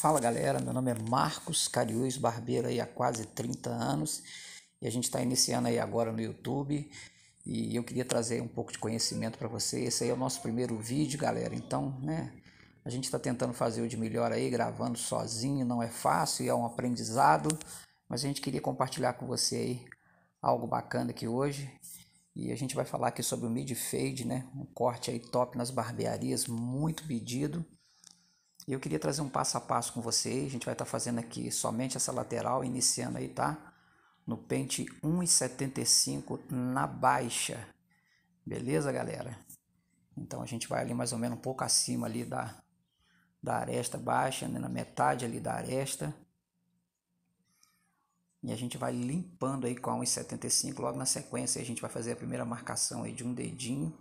Fala galera, meu nome é Marcos Cariús Barbeiro aí há quase 30 anos e a gente está iniciando aí agora no YouTube e eu queria trazer um pouco de conhecimento para você. Esse aí é o nosso primeiro vídeo, galera. Então, né? A gente está tentando fazer o de melhor aí, gravando sozinho, não é fácil, é um aprendizado, mas a gente queria compartilhar com você aí algo bacana aqui hoje. E a gente vai falar aqui sobre o mid fade, né? Um corte aí top nas barbearias, muito pedido. E eu queria trazer um passo a passo com vocês. A gente vai estar tá fazendo aqui somente essa lateral, iniciando aí, tá? No pente 1,75 na baixa. Beleza, galera? Então a gente vai ali mais ou menos um pouco acima ali da, da aresta baixa, né? na metade ali da aresta. E a gente vai limpando aí com a 1,75 logo na sequência. A gente vai fazer a primeira marcação aí de um dedinho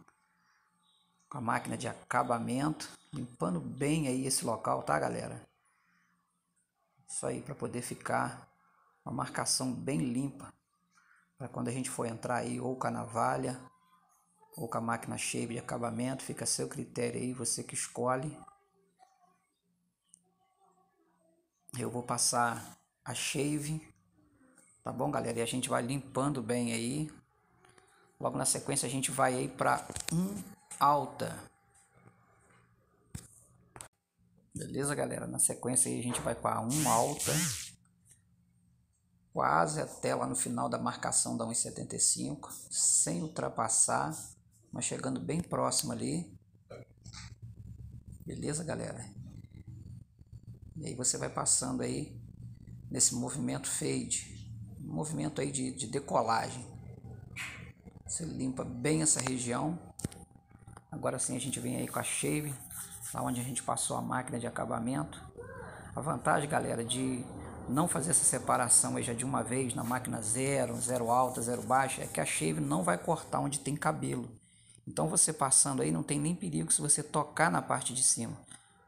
com a máquina de acabamento, limpando bem aí esse local, tá, galera? Isso aí para poder ficar uma marcação bem limpa para quando a gente for entrar aí ou com a navalha ou com a máquina cheia de acabamento, fica a seu critério aí, você que escolhe. Eu vou passar a shave, tá bom, galera? E a gente vai limpando bem aí. Logo na sequência a gente vai aí para um alta. Beleza, galera? Na sequência aí a gente vai para 1 alta, quase até lá no final da marcação da 1,75, sem ultrapassar, mas chegando bem próximo ali. Beleza, galera? E aí você vai passando aí nesse movimento fade, movimento aí de, de decolagem. Você limpa bem essa região Agora sim a gente vem aí com a shave, lá onde a gente passou a máquina de acabamento. A vantagem, galera, de não fazer essa separação aí já de uma vez na máquina zero, zero alta, zero baixa, é que a shave não vai cortar onde tem cabelo. Então você passando aí não tem nem perigo se você tocar na parte de cima.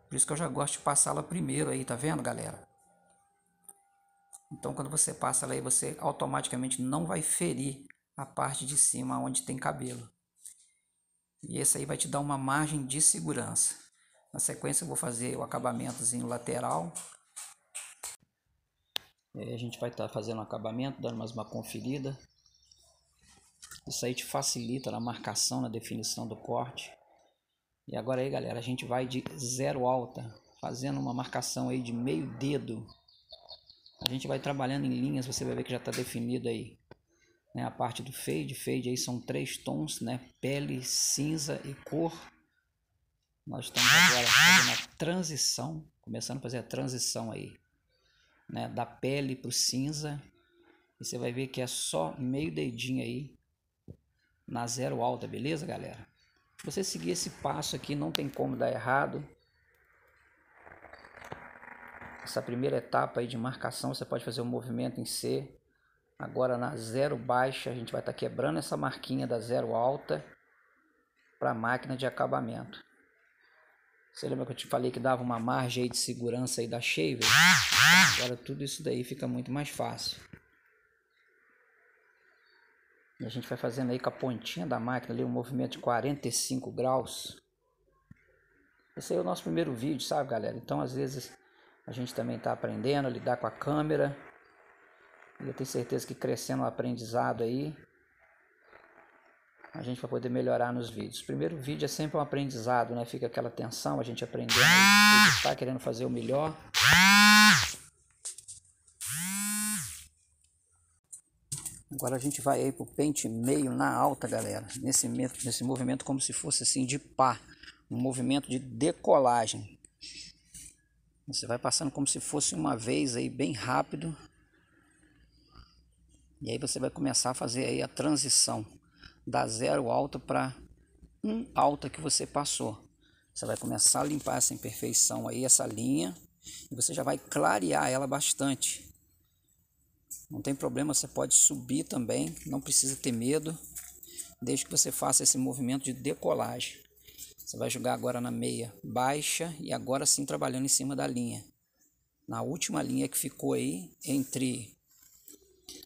Por isso que eu já gosto de passá-la primeiro aí, tá vendo, galera? Então quando você passa ela aí, você automaticamente não vai ferir a parte de cima onde tem cabelo. E esse aí vai te dar uma margem de segurança. Na sequência eu vou fazer o acabamentozinho lateral. E aí a gente vai estar tá fazendo o acabamento, dando mais uma conferida. Isso aí te facilita na marcação, na definição do corte. E agora aí galera, a gente vai de zero alta, fazendo uma marcação aí de meio dedo. A gente vai trabalhando em linhas, você vai ver que já está definido aí né, a parte do fade. Fade aí são três tons, né, pele, cinza e cor. Nós estamos agora fazendo a transição, começando a fazer a transição aí, né, da pele para o cinza. E você vai ver que é só meio dedinho aí na zero alta, beleza, galera? Se você seguir esse passo aqui, não tem como dar errado. Essa primeira etapa aí de marcação, você pode fazer o um movimento em C, Agora na zero baixa, a gente vai estar tá quebrando essa marquinha da zero alta para a máquina de acabamento. Você lembra que eu te falei que dava uma margem de segurança aí da shaver? Agora tudo isso daí fica muito mais fácil. E a gente vai fazendo aí com a pontinha da máquina ali um movimento de 45 graus. Esse aí é o nosso primeiro vídeo, sabe galera? Então às vezes a gente também está aprendendo a lidar com a câmera. Eu tenho certeza que crescendo o aprendizado aí, a gente vai poder melhorar nos vídeos. Primeiro vídeo é sempre um aprendizado, né? Fica aquela tensão, a gente aprendendo, né? a gente está querendo fazer o melhor. Agora a gente vai aí pro pente meio na alta, galera. Nesse, nesse movimento como se fosse assim de pá. Um movimento de decolagem. Você vai passando como se fosse uma vez aí, bem rápido. E aí você vai começar a fazer aí a transição da zero alta para um alta que você passou. Você vai começar a limpar essa imperfeição aí, essa linha, e você já vai clarear ela bastante. Não tem problema, você pode subir também, não precisa ter medo, desde que você faça esse movimento de decolagem. Você vai jogar agora na meia baixa e agora sim trabalhando em cima da linha. Na última linha que ficou aí, entre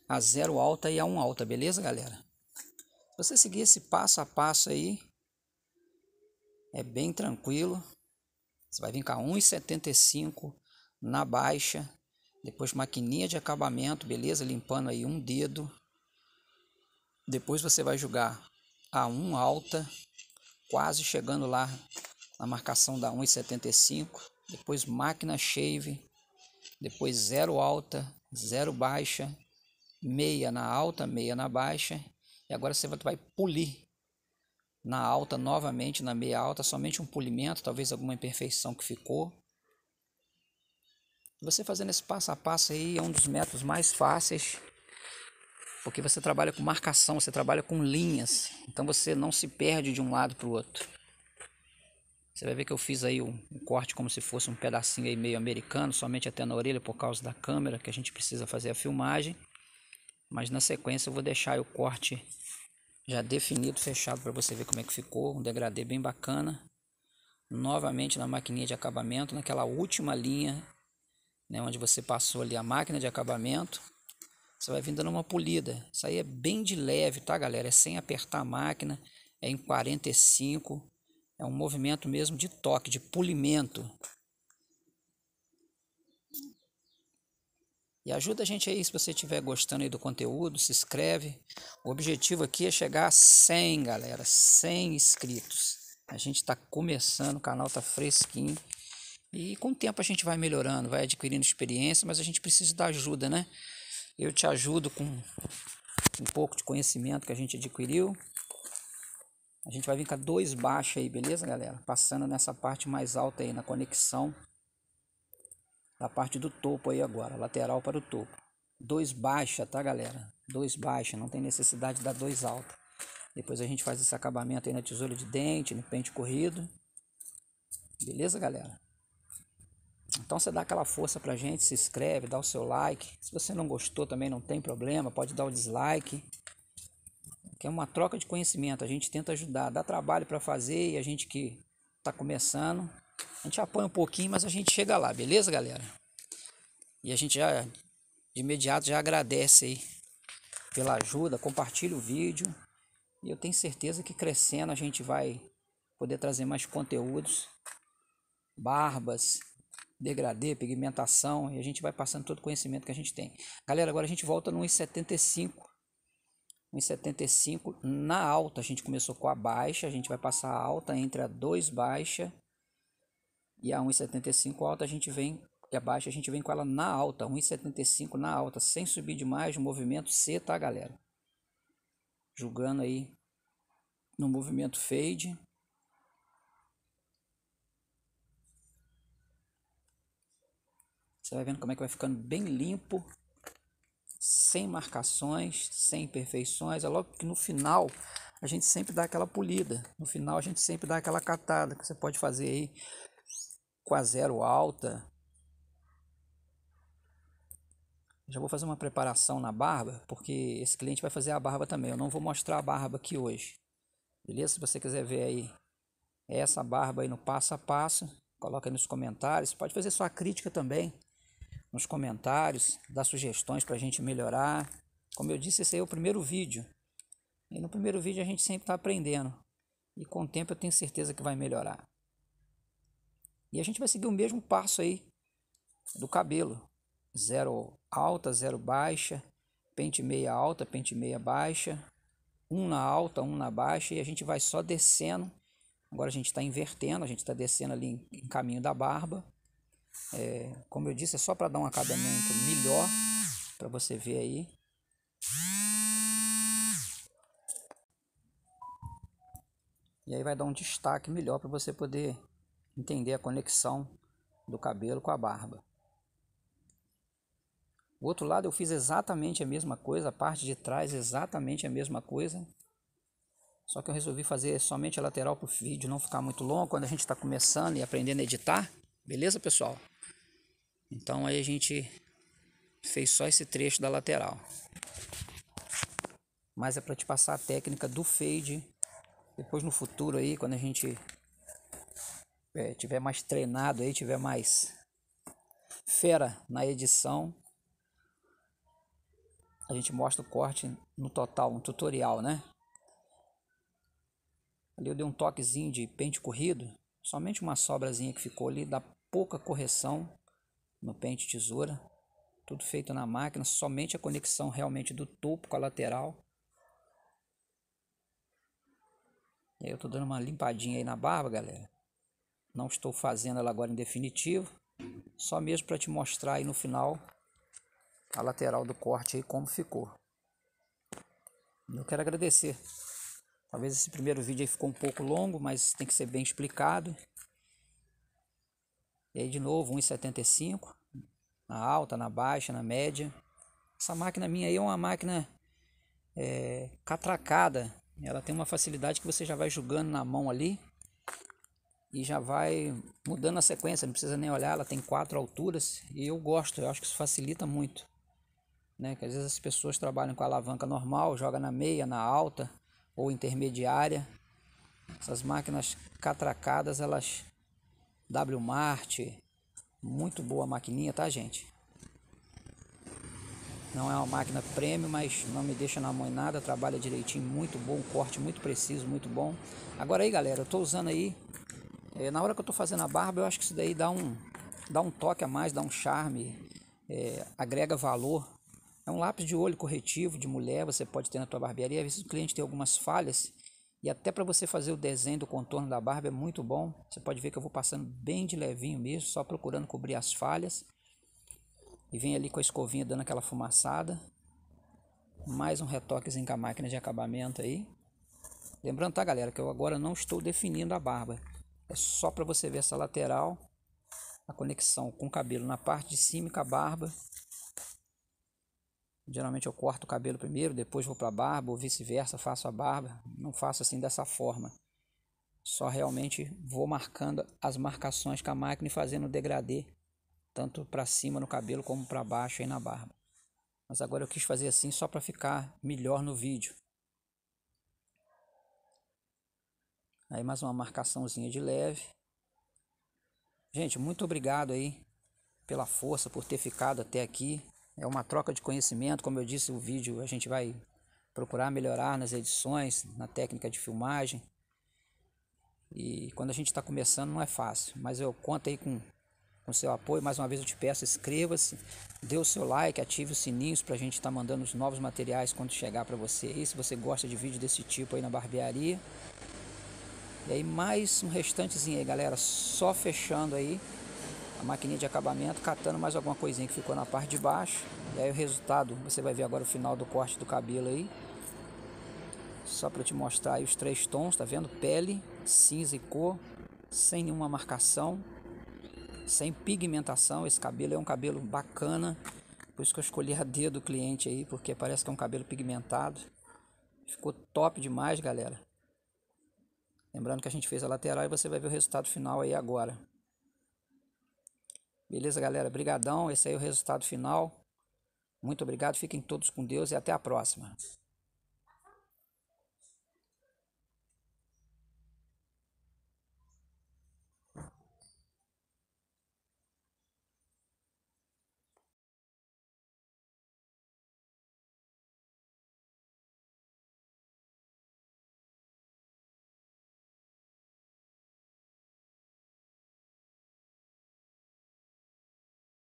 a zero alta e a um alta, beleza, galera? Se você seguir esse passo a passo aí, é bem tranquilo. Você vai vir com a 1,75 na baixa, depois maquininha de acabamento, beleza? Limpando aí um dedo. Depois você vai jogar a 1 alta, quase chegando lá na marcação da 1,75. Depois máquina shave, depois zero alta, zero baixa, meia na alta, meia na baixa, e agora você vai polir na alta novamente, na meia alta, somente um polimento, talvez alguma imperfeição que ficou. Você fazendo esse passo a passo aí é um dos métodos mais fáceis, porque você trabalha com marcação, você trabalha com linhas, então você não se perde de um lado para o outro. Você vai ver que eu fiz aí um, um corte como se fosse um pedacinho aí meio americano, somente até na orelha por causa da câmera, que a gente precisa fazer a filmagem. Mas na sequência eu vou deixar o corte já definido, fechado para você ver como é que ficou. Um degradê bem bacana. Novamente na maquininha de acabamento, naquela última linha, né, onde você passou ali a máquina de acabamento. Você vai vindo dando uma polida. Isso aí é bem de leve, tá, galera? É sem apertar a máquina, é em 45. É um movimento mesmo de toque, de polimento. E ajuda a gente aí se você estiver gostando aí do conteúdo, se inscreve. O objetivo aqui é chegar a 100, galera, 100 inscritos. A gente está começando, o canal está fresquinho. E com o tempo a gente vai melhorando, vai adquirindo experiência, mas a gente precisa da ajuda, né? Eu te ajudo com um pouco de conhecimento que a gente adquiriu. A gente vai vir com dois baixos aí, beleza, galera? Passando nessa parte mais alta aí, na conexão da parte do topo aí agora, lateral para o topo. dois baixa, tá galera? dois baixa, não tem necessidade da dois alta. Depois a gente faz esse acabamento aí na tesoura de dente, no pente corrido. Beleza, galera? Então você dá aquela força pra gente, se inscreve, dá o seu like. Se você não gostou também não tem problema, pode dar o dislike. Que é uma troca de conhecimento, a gente tenta ajudar, dá trabalho para fazer e a gente que tá começando, a gente apanha um pouquinho, mas a gente chega lá, beleza, galera? E a gente já de imediato já agradece aí pela ajuda, compartilha o vídeo. E eu tenho certeza que crescendo a gente vai poder trazer mais conteúdos, barbas, degradê, pigmentação, e a gente vai passando todo o conhecimento que a gente tem. Galera, agora a gente volta no 1,75. 1,75 na alta, a gente começou com a baixa, a gente vai passar a alta entre a 2 baixa e a 1,75 alta a gente vem e abaixo a gente vem com ela na alta, 1,75 na alta, sem subir demais no movimento C, tá, galera? Julgando aí no movimento fade. Você vai vendo como é que vai ficando bem limpo, sem marcações, sem imperfeições. É logo que no final a gente sempre dá aquela polida, no final a gente sempre dá aquela catada que você pode fazer aí com a zero alta. Já vou fazer uma preparação na barba, porque esse cliente vai fazer a barba também. Eu não vou mostrar a barba aqui hoje. Beleza? Se você quiser ver aí essa barba aí no passo a passo, coloca aí nos comentários. Pode fazer sua crítica também nos comentários, dá sugestões para a gente melhorar. Como eu disse, esse aí é o primeiro vídeo. E no primeiro vídeo a gente sempre está aprendendo. E com o tempo eu tenho certeza que vai melhorar. E a gente vai seguir o mesmo passo aí do cabelo. Zero alta, zero baixa, pente meia alta, pente meia baixa, um na alta, um na baixa, e a gente vai só descendo. Agora a gente está invertendo, a gente está descendo ali em, em, caminho da barba. É, como eu disse, é só para dar um acabamento melhor para você ver aí. E aí vai dar um destaque melhor para você poder entender a conexão do cabelo com a barba. O outro lado eu fiz exatamente a mesma coisa, a parte de trás exatamente a mesma coisa. Só que eu resolvi fazer somente a lateral para o vídeo não ficar muito longo quando a gente está começando e aprendendo a editar. Beleza, pessoal? Então aí a gente fez só esse trecho da lateral. Mas é para te passar a técnica do fade. Depois no futuro aí, quando a gente é, tiver mais treinado aí, tiver mais fera na edição, a gente mostra o corte no total, um tutorial, né? Ali eu dei um toquezinho de pente corrido, somente uma sobrazinha que ficou ali, dá pouca correção no pente tesoura, tudo feito na máquina, somente a conexão realmente do topo com a lateral. E aí eu tô dando uma limpadinha aí na barba, galera. Não estou fazendo ela agora em definitivo, só mesmo para te mostrar aí no final a lateral do corte aí como ficou. Eu quero agradecer. Talvez esse primeiro vídeo aí ficou um pouco longo, mas tem que ser bem explicado. E aí de novo, 1,75 na alta, na baixa, na média. Essa máquina minha aí é uma máquina é, catracada. Ela tem uma facilidade que você já vai julgando na mão ali e já vai mudando a sequência, não precisa nem olhar, ela tem quatro alturas e eu gosto, eu acho que isso facilita muito. Né? Que às vezes as pessoas trabalham com a alavanca normal, joga na meia, na alta ou intermediária. Essas máquinas catracadas, elas W Mart, muito boa a maquininha, tá, gente? Não é uma máquina prêmio, mas não me deixa na mão em nada, trabalha direitinho, muito bom, corte muito preciso, muito bom. Agora aí, galera, eu tô usando aí é, na hora que eu estou fazendo a barba, eu acho que isso daí dá um, dá um toque a mais, dá um charme, é, agrega valor. É um lápis de olho corretivo de mulher, você pode ter na tua barbearia. Às vezes o cliente tem algumas falhas e até para você fazer o desenho do contorno da barba é muito bom. Você pode ver que eu vou passando bem de levinho mesmo, só procurando cobrir as falhas. E vem ali com a escovinha dando aquela fumaçada. Mais um retoquezinho com a máquina de acabamento aí. Lembrando, tá, galera, que eu agora não estou definindo a barba. É só para você ver essa lateral, a conexão com o cabelo na parte de cima e com a barba. Geralmente eu corto o cabelo primeiro, depois vou para a barba, ou vice-versa, faço a barba. Não faço assim dessa forma. Só realmente vou marcando as marcações com a máquina e fazendo o degradê, tanto para cima no cabelo como para baixo aí na barba. Mas agora eu quis fazer assim só para ficar melhor no vídeo. Aí mais uma marcaçãozinha de leve. Gente, muito obrigado aí pela força, por ter ficado até aqui. É uma troca de conhecimento, como eu disse, o vídeo a gente vai procurar melhorar nas edições, na técnica de filmagem. E quando a gente está começando não é fácil, mas eu conto aí com o seu apoio. Mais uma vez eu te peço, inscreva-se, dê o seu like, ative os sininhos para a gente estar tá mandando os novos materiais quando chegar para você. E se você gosta de vídeo desse tipo aí na barbearia, e aí mais um restantezinho aí, galera, só fechando aí a maquininha de acabamento, catando mais alguma coisinha que ficou na parte de baixo. E aí o resultado, você vai ver agora o final do corte do cabelo aí. Só para te mostrar aí os três tons, tá vendo? Pele, cinza e cor, sem nenhuma marcação, sem pigmentação. Esse cabelo é um cabelo bacana. Por isso que eu escolhi a D do cliente aí, porque parece que é um cabelo pigmentado. Ficou top demais, galera. Lembrando que a gente fez a lateral e você vai ver o resultado final aí agora. Beleza, galera? Brigadão. Esse aí é o resultado final. Muito obrigado. Fiquem todos com Deus e até a próxima.